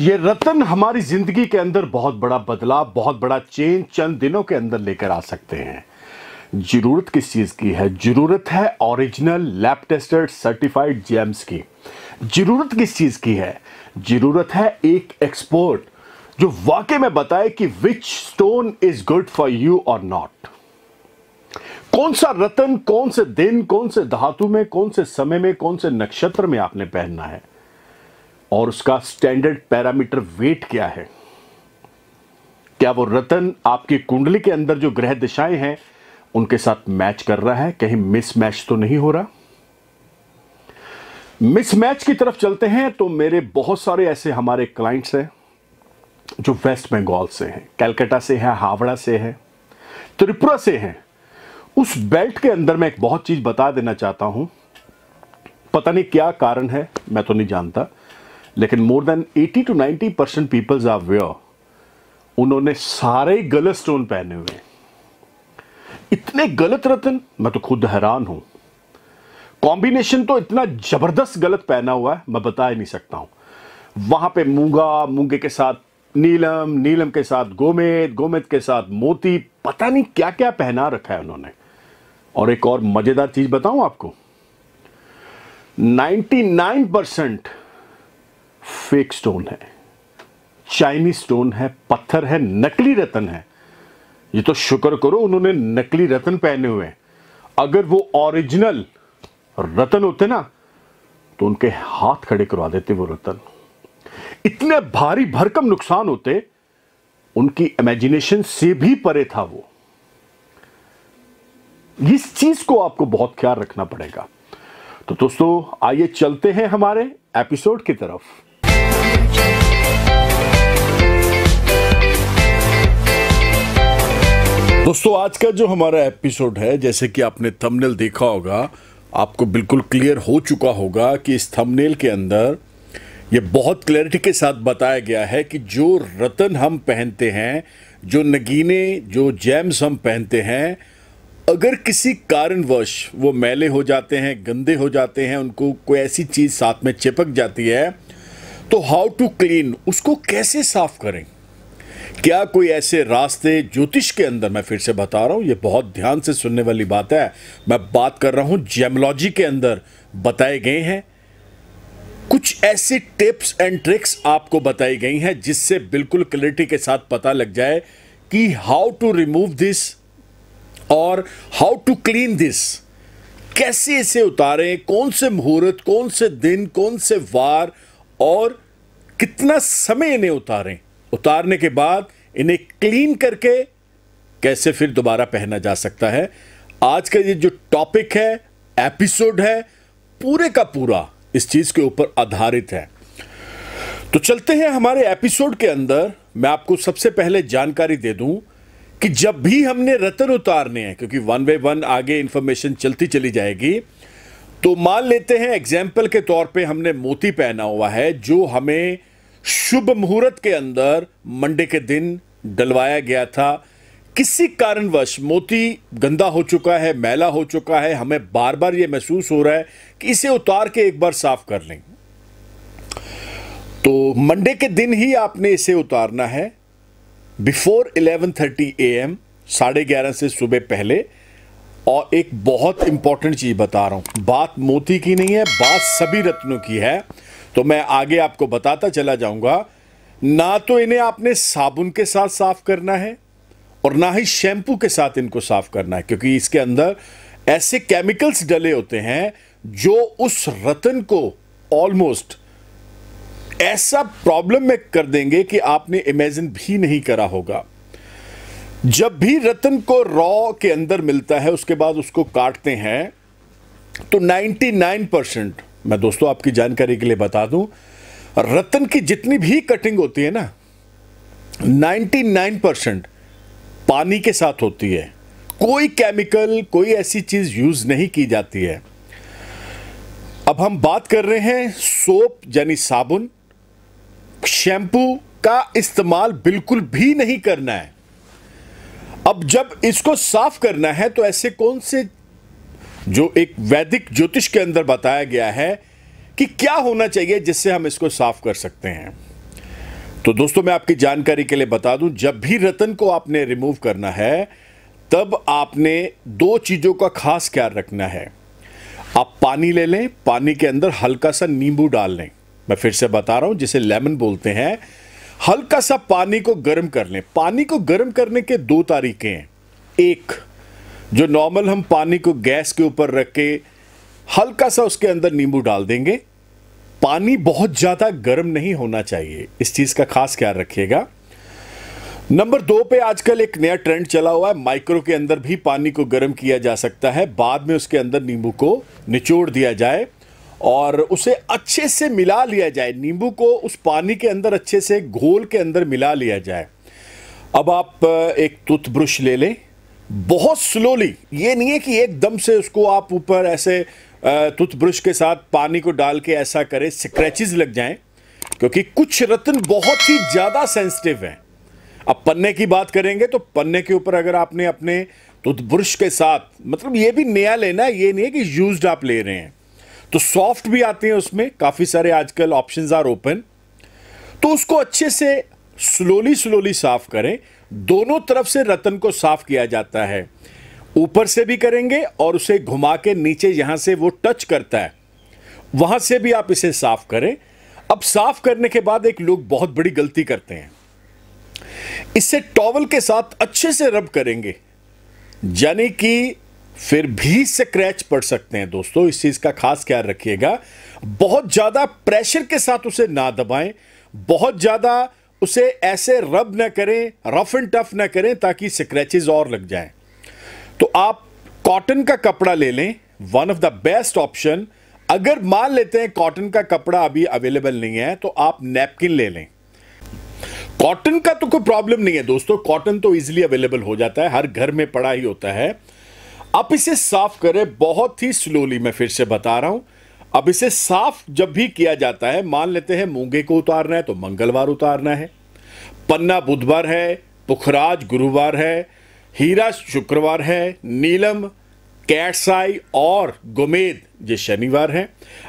ये रतन हमारी ज़िंदगी के अंदर बहुत बड़ा बदलाव बहुत बड़ा चेंज चंद दिनों के अंदर लेकर आ सकते हैं ज़रूरत किस चीज़ की है ज़रूरत है original lab tested certified gems की ज़रूरत किस चीज़ की है ज़रूरत है एक एक्सपर्ट जो वाकई में बताए कि which stone is good for you और नॉट कौन सा रतन कौन से दिन कौन से धातु में कौन से समय में कौन से नक्षत्र में आपने पहनना है और उसका स्टैंडर्ड पैरामीटर वेट क्या है क्या वो रतन आपकी कुंडली के अंदर जो ग्रह दिशाएं हैं उनके साथ मैच कर रहा है कहीं मिसमैच तो नहीं हो रहा मिसमैच की तरफ चलते हैं तो मेरे बहुत सारे ऐसे हमारे क्लाइंट्स हैं जो वेस्ट बंगाल से हैं कैलकाटा से है हावड़ा से है त्रिपुरा से हैं उस बेल्ट के अंदर मैं एक बहुत चीज़ बता देना चाहता हूं पता नहीं क्या कारण है मैं तो नहीं जानता लेकिन more than 80 to 90 percent peoples are aware उन्होंने सारे गलत स्टोन पहने हुए इतने गलत रतन मैं तो खुद हैरान हूं कॉम्बिनेशन तो इतना जबरदस्त गलत पहना हुआ है मैं बता ही नहीं सकता हूं वहां पे मूंगा मूंगे के साथ नीलम नीलम के साथ गोमेद गोमेद के साथ मोती पता नहीं क्या क्या पहना रखा है उन्होंने और एक और मजेदार चीज बताऊं आपको 99 परसेंट फेक स्टोन है चाइनीज स्टोन है पत्थर है नकली रतन है ये तो शुक्र करो उन्होंने नकली रतन पहने हुए हैं अगर वो ओरिजिनल रतन होते ना तो उनके हाथ खड़े करवा देते वो रतन इतने भारी भरकम नुकसान होते उनकी इमेजिनेशन से भी परे था वो इस चीज को आपको बहुत ख्याल रखना पड़ेगा तो दोस्तों आइए चलते हैं हमारे एपिसोड की तरफ दोस्तों आज का जो हमारा एपिसोड है जैसे कि आपने थंबनेल देखा होगा आपको बिल्कुल क्लियर हो चुका होगा कि इस थंबनेल के अंदर ये बहुत क्लैरिटी के साथ बताया गया है कि जो रतन हम पहनते हैं जो नगीने जो जैम्स हम पहनते हैं अगर किसी कारणवश वो मैले हो जाते हैं गंदे हो जाते हैं उनको कोई ऐसी चीज़ साथ में चिपक जाती है तो हाउ टू क्लीन उसको कैसे साफ़ करें क्या कोई ऐसे रास्ते ज्योतिष के अंदर मैं फिर से बता रहा हूँ ये बहुत ध्यान से सुनने वाली बात है मैं बात कर रहा हूँ जेमोलॉजी के अंदर बताए गए हैं कुछ ऐसी टिप्स एंड ट्रिक्स आपको बताई गई हैं जिससे बिल्कुल क्लैरिटी के साथ पता लग जाए कि हाउ टू रिमूव दिस और हाउ टू क्लीन दिस कैसे इसे उतारें कौन से मुहूर्त कौन से दिन कौन से वार और कितना समय इन्हें उतारें उतारने के बाद इन्हें क्लीन करके कैसे फिर दोबारा पहना जा सकता है आज का ये जो टॉपिक है एपिसोड है पूरे का पूरा इस चीज़ के ऊपर आधारित है तो चलते हैं हमारे एपिसोड के अंदर मैं आपको सबसे पहले जानकारी दे दूं कि जब भी हमने रतन उतारने हैं क्योंकि वन बाई वन आगे इंफॉर्मेशन चलती चली जाएगी तो मान लेते हैं एग्जाम्पल के तौर पे हमने मोती पहना हुआ है जो हमें शुभ मुहूर्त के अंदर मंडे के दिन डलवाया गया था किसी कारणवश मोती गंदा हो चुका है मैला हो चुका है हमें बार बार ये महसूस हो रहा है कि इसे उतार के एक बार साफ कर लें तो मंडे के दिन ही आपने इसे उतारना है बिफोर 11:30 थर्टी ए एम साढ़े ग्यारह से सुबह पहले और एक बहुत इंपॉर्टेंट चीज़ बता रहा हूं बात मोती की नहीं है बात सभी रत्नों की है तो मैं आगे आपको बताता चला जाऊंगा ना तो इन्हें आपने साबुन के साथ साफ करना है और ना ही शैम्पू के साथ इनको साफ करना है क्योंकि इसके अंदर ऐसे केमिकल्स डले होते हैं जो उस रतन को ऑलमोस्ट ऐसा प्रॉब्लम में कर देंगे कि आपने इमेजिन भी नहीं करा होगा जब भी रतन को रॉ के अंदर मिलता है उसके बाद उसको काटते हैं तो 99 परसेंट मैं दोस्तों आपकी जानकारी के लिए बता दूं रतन की जितनी भी कटिंग होती है ना 99 परसेंट पानी के साथ होती है कोई केमिकल कोई ऐसी चीज़ यूज़ नहीं की जाती है अब हम बात कर रहे हैं सोप यानी साबुन शैंपू का इस्तेमाल बिल्कुल भी नहीं करना है अब जब इसको साफ करना है तो ऐसे कौन से जो एक वैदिक ज्योतिष के अंदर बताया गया है कि क्या होना चाहिए जिससे हम इसको साफ कर सकते हैं तो दोस्तों मैं आपकी जानकारी के लिए बता दूं जब भी रतन को आपने रिमूव करना है तब आपने दो चीज़ों का खास ख्याल रखना है आप पानी ले लें पानी के अंदर हल्का सा नींबू डाल लें मैं फिर से बता रहा हूं जिसे लेमन बोलते हैं हल्का सा पानी को गर्म कर लें पानी को गर्म करने के दो तरीके हैं एक जो नॉर्मल हम पानी को गैस के ऊपर रख के हल्का सा उसके अंदर नींबू डाल देंगे पानी बहुत ज़्यादा गर्म नहीं होना चाहिए इस चीज़ का खास ख्याल रखिएगा नंबर दो पे आजकल एक नया ट्रेंड चला हुआ है माइक्रो के अंदर भी पानी को गर्म किया जा सकता है बाद में उसके अंदर नींबू को निचोड़ दिया जाए और उसे अच्छे से मिला लिया जाए नींबू को उस पानी के अंदर अच्छे से घोल के अंदर मिला लिया जाए अब आप एक टूथब्रश ले लें बहुत स्लोली ये नहीं है कि एकदम से उसको आप ऊपर ऐसे टूथब्रश के साथ पानी को डाल के ऐसा करें स्क्रैचेस लग जाएं क्योंकि कुछ रत्न बहुत ही ज़्यादा सेंसिटिव हैं अब पन्ने की बात करेंगे तो पन्ने के ऊपर अगर आपने अपने टूथब्रश के साथ मतलब ये भी नया लेना है ये नहीं है कि यूज आप ले रहे हैं तो सॉफ्ट भी आते हैं उसमें काफ़ी सारे आजकल ऑप्शन आर ओपन तो उसको अच्छे से स्लोली स्लोली साफ करें दोनों तरफ से रतन को साफ किया जाता है ऊपर से भी करेंगे और उसे घुमा के नीचे यहां से वो टच करता है वहां से भी आप इसे साफ करें अब साफ करने के बाद एक लोग बहुत बड़ी गलती करते हैं इसे टॉवल के साथ अच्छे से रब करेंगे यानी कि फिर भी स्क्रैच पड़ सकते हैं दोस्तों इस चीज़ का खास ख्याल रखिएगा बहुत ज़्यादा प्रेशर के साथ उसे ना दबाएं बहुत ज़्यादा उसे ऐसे रब ना करें रफ़ एंड टफ़ ना करें ताकि स्क्रैचेस और लग जाएं तो आप कॉटन का कपड़ा ले लें one of the best option अगर मान लेते हैं कॉटन का कपड़ा अभी अवेलेबल नहीं है तो आप नैपकिन ले लें कॉटन का तो कोई प्रॉब्लम नहीं है दोस्तों कॉटन तो इजिली अवेलेबल हो जाता है हर घर में पड़ा ही होता है आप इसे साफ करें बहुत ही स्लोली मैं फिर से बता रहा हूं अब इसे साफ जब भी किया जाता है मान लेते हैं मूंगे को उतारना है तो मंगलवार उतारना है पन्ना बुधवार है पुखराज गुरुवार है हीरा शुक्रवार है नीलम कैटसाई और गुमेद ये शनिवार हैं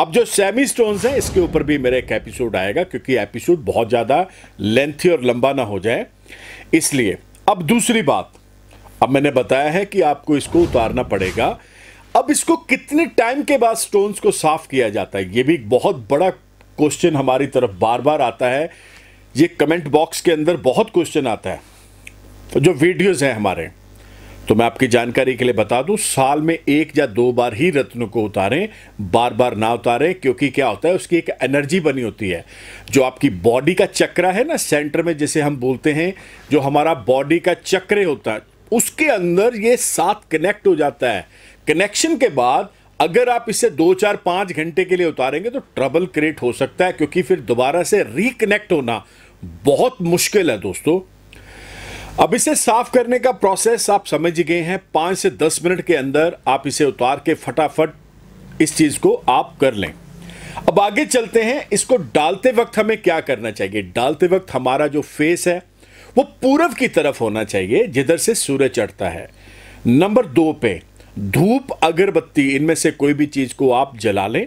अब जो सेमी स्टोन्स हैं इसके ऊपर भी मेरा एक एपिसोड आएगा क्योंकि एपिसोड बहुत ज़्यादा लेंथी और लंबा ना हो जाए इसलिए अब दूसरी बात अब मैंने बताया है कि आपको इसको उतारना पड़ेगा अब इसको कितने टाइम के बाद स्टोन्स को साफ किया जाता है ये भी एक बहुत बड़ा क्वेश्चन हमारी तरफ बार बार आता है ये कमेंट बॉक्स के अंदर बहुत क्वेश्चन आता है तो जो वीडियोस हैं हमारे तो मैं आपकी जानकारी के लिए बता दूं साल में एक या दो बार ही रत्न को उतारें बार बार ना उतारें क्योंकि क्या होता है उसकी एक एनर्जी बनी होती है जो आपकी बॉडी का चक्र है ना सेंटर में जैसे हम बोलते हैं जो हमारा बॉडी का चक्र होता है उसके अंदर ये साथ कनेक्ट हो जाता है कनेक्शन के बाद अगर आप इसे दो चार पांच घंटे के लिए उतारेंगे तो ट्रबल क्रिएट हो सकता है क्योंकि फिर दोबारा से रिकनेक्ट होना बहुत मुश्किल है दोस्तों अब इसे साफ करने का प्रोसेस आप समझ गए हैं पांच से दस मिनट के अंदर आप इसे उतार के फटाफट इस चीज़ को आप कर लें अब आगे चलते हैं इसको डालते वक्त हमें क्या करना चाहिए डालते वक्त हमारा जो फेस है वो पूरब की तरफ होना चाहिए जिधर से सूर्य चढ़ता है नंबर दो पे धूप अगरबत्ती इनमें से कोई भी चीज़ को आप जला लें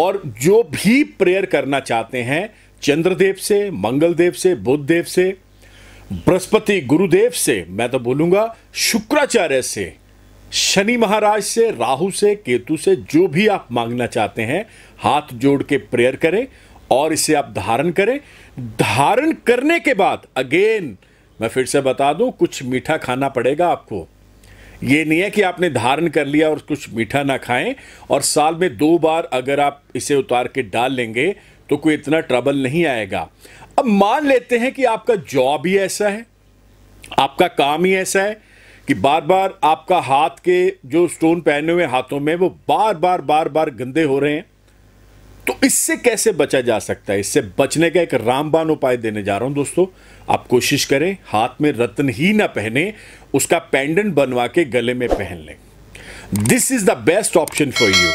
और जो भी प्रेयर करना चाहते हैं चंद्रदेव से मंगलदेव से बुद्ध देव से बृहस्पति गुरुदेव से मैं तो बोलूंगा शुक्राचार्य से शनि महाराज से राहु से केतु से जो भी आप मांगना चाहते हैं हाथ जोड़ के प्रेयर करें और इसे आप धारण करें धारण करने के बाद अगेन मैं फिर से बता दूं कुछ मीठा खाना पड़ेगा आपको ये नहीं है कि आपने धारण कर लिया और कुछ मीठा ना खाएं और साल में दो बार अगर आप इसे उतार के डाल लेंगे तो कोई इतना ट्रबल नहीं आएगा अब मान लेते हैं कि आपका जॉब ही ऐसा है आपका काम ही ऐसा है कि बार बार आपका हाथ के जो स्टोन पहने हुए हाथों में वो बार बार बार बार गंदे हो रहे हैं तो इससे कैसे बचा जा सकता है इससे बचने का एक रामबान उपाय देने जा रहा हूं दोस्तों आप कोशिश करें हाथ में रत्न ही ना पहने उसका पेंडेंट बनवा के गले में पहन लें this is the best option for you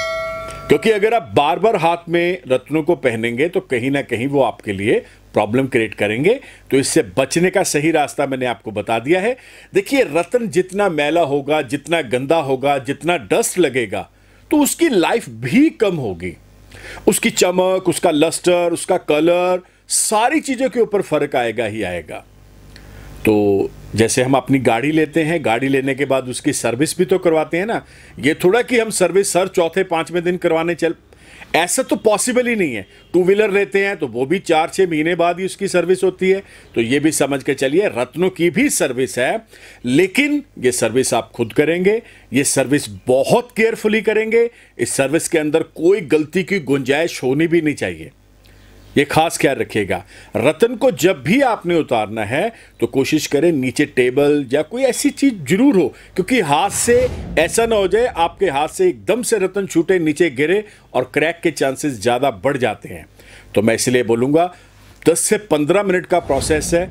क्योंकि अगर आप बार बार हाथ में रत्नों को पहनेंगे तो कहीं ना कहीं वो आपके लिए प्रॉब्लम क्रिएट करेंगे तो इससे बचने का सही रास्ता मैंने आपको बता दिया है देखिए रत्न जितना मैला होगा जितना गंदा होगा जितना डस्ट लगेगा तो उसकी लाइफ भी कम होगी उसकी चमक उसका लस्टर उसका कलर सारी चीज़ों के ऊपर फ़र्क आएगा ही आएगा तो जैसे हम अपनी गाड़ी लेते हैं गाड़ी लेने के बाद उसकी सर्विस भी तो करवाते हैं ना ये थोड़ा कि हम सर्विस सर चौथे पांचवें दिन करवाने चल ऐसा तो पॉसिबल ही नहीं है टू व्हीलर लेते हैं तो वो भी चार छः महीने बाद ही उसकी सर्विस होती है तो ये भी समझ के चलिए रत्नों की भी सर्विस है लेकिन ये सर्विस आप खुद करेंगे ये सर्विस बहुत केयरफुली करेंगे इस सर्विस के अंदर कोई गलती की गुंजाइश होनी भी नहीं चाहिए ये खास ख्याल रखिएगा रतन को जब भी आपने उतारना है तो कोशिश करें नीचे टेबल या कोई ऐसी चीज जरूर हो क्योंकि हाथ से ऐसा ना हो जाए आपके हाथ से एकदम से रतन छूटे नीचे गिरे और क्रैक के चांसेस ज़्यादा बढ़ जाते हैं तो मैं इसलिए बोलूँगा दस से पंद्रह मिनट का प्रोसेस है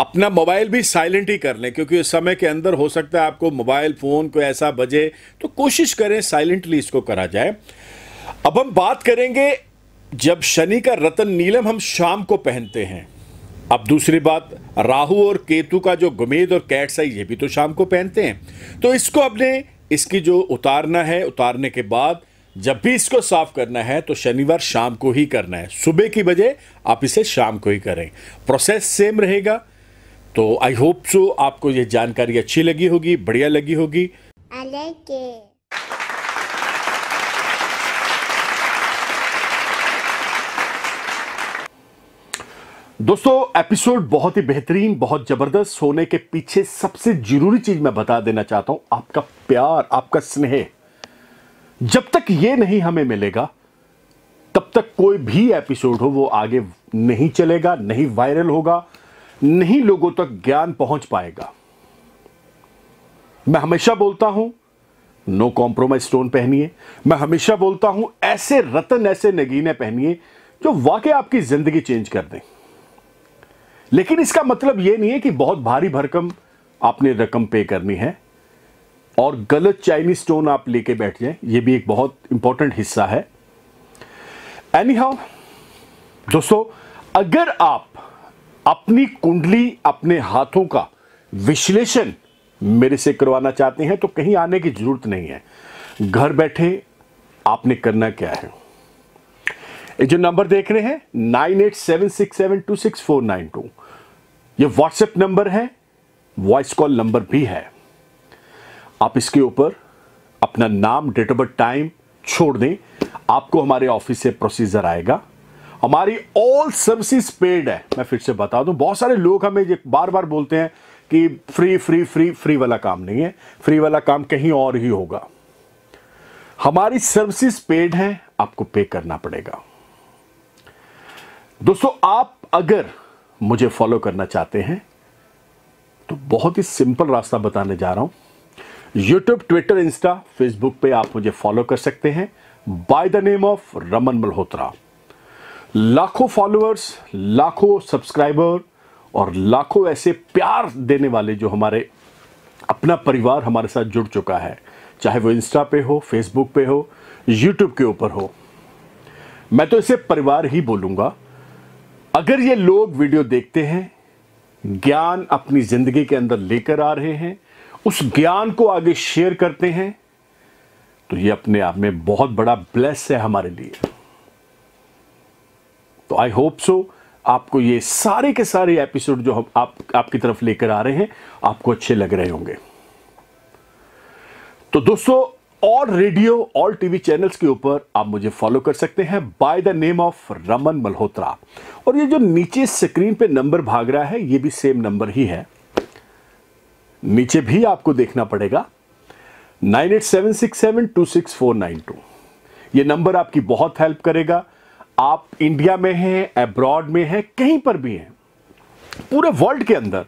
अपना मोबाइल भी साइलेंट ही कर लें क्योंकि उस समय के अंदर हो सकता है आपको मोबाइल फ़ोन कोई ऐसा बजे तो कोशिश करें साइलेंटली इसको करा जाए अब हम बात करेंगे जब शनि का रतन नीलम हम शाम को पहनते हैं अब दूसरी बात राहु और केतु का जो गुमेद और कैट है ये भी तो शाम को पहनते हैं तो इसको अपने इसकी जो उतारना है उतारने के बाद जब भी इसको साफ करना है तो शनिवार शाम को ही करना है सुबह की बजे आप इसे शाम को ही करें प्रोसेस सेम रहेगा तो आई होप सो आपको ये जानकारी अच्छी लगी होगी बढ़िया लगी होगी दोस्तों एपिसोड बहुत ही बेहतरीन बहुत ज़बरदस्त होने के पीछे सबसे ज़रूरी चीज़ मैं बता देना चाहता हूं आपका प्यार आपका स्नेह जब तक ये नहीं हमें मिलेगा तब तक कोई भी एपिसोड हो वो आगे नहीं चलेगा नहीं वायरल होगा नहीं लोगों तक ज्ञान पहुंच पाएगा मैं हमेशा बोलता हूं नो कॉम्प्रोमाइज स्टोन पहनिए मैं हमेशा बोलता हूं ऐसे रतन ऐसे नगीने पहनिए जो वाकई आपकी जिंदगी चेंज कर दें लेकिन इसका मतलब यह नहीं है कि बहुत भारी भरकम आपने रकम पे करनी है और गलत चाइनीज स्टोन आप लेके बैठ जाए यह भी एक बहुत इंपॉर्टेंट हिस्सा है एनी हाउ दोस्तों अगर आप अपनी कुंडली अपने हाथों का विश्लेषण मेरे से करवाना चाहते हैं तो कहीं आने की जरूरत नहीं है घर बैठे आपने करना क्या है ये जो नंबर देख रहे हैं nine eight seven six seven two six four nine two ये व्हाट्सएप नंबर है वॉइस कॉल नंबर भी है आप इसके ऊपर अपना नाम डेट ऑफ बर्थ टाइम छोड़ दें आपको हमारे ऑफिस से प्रोसीजर आएगा हमारी ऑल सर्विसेज पेड है मैं फिर से बता दूं बहुत सारे लोग हमें ये बार बार बोलते हैं कि फ्री फ्री फ्री फ्री वाला काम नहीं है फ्री वाला काम कहीं और ही होगा हमारी सर्विसेज पेड हैं आपको पे करना पड़ेगा दोस्तों आप अगर मुझे फॉलो करना चाहते हैं तो बहुत ही सिंपल रास्ता बताने जा रहा हूं यूट्यूब ट्विटर इंस्टा फेसबुक पे आप मुझे फॉलो कर सकते हैं by the name of Raman Malhotra लाखों फॉलोअर्स लाखों सब्सक्राइबर और लाखों ऐसे प्यार देने वाले जो हमारे अपना परिवार हमारे साथ जुड़ चुका है चाहे वो इंस्टा पे हो फेसबुक पे हो यूट्यूब के ऊपर हो मैं तो इसे परिवार ही बोलूंगा अगर ये लोग वीडियो देखते हैं ज्ञान अपनी ज़िंदगी के अंदर लेकर आ रहे हैं उस ज्ञान को आगे शेयर करते हैं तो ये अपने आप में बहुत बड़ा ब्लेस है हमारे लिए तो आई होप सो आपको ये सारे के सारे एपिसोड जो हम आप आपकी तरफ लेकर आ रहे हैं आपको अच्छे लग रहे होंगे तो दोस्तों और रेडियो और टीवी चैनल्स के ऊपर आप मुझे फॉलो कर सकते हैं by the name of Raman Malhotra और ये जो नीचे स्क्रीन पे नंबर भाग रहा है ये भी सेम नंबर ही है नीचे भी आपको देखना पड़ेगा nine eight seven six seven two six four nine two ये नंबर आपकी बहुत हेल्प करेगा आप इंडिया में हैं अब्रॉड में हैं कहीं पर भी हैं पूरे वर्ल्ड के अंदर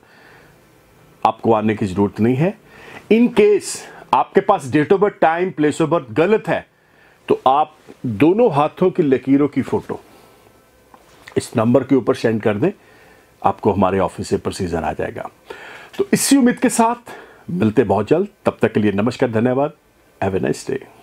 आपको आने की जरूरत नहीं है इन केस आपके पास date of birth time place of birth गलत है तो आप दोनों हाथों की लकीरों की फ़ोटो इस नंबर के ऊपर सेंड कर दें आपको हमारे ऑफिस से प्रोसीजर आ जाएगा तो इसी उम्मीद के साथ मिलते बहुत जल्द तब तक के लिए नमस्कार धन्यवाद हैव ए नाइस डे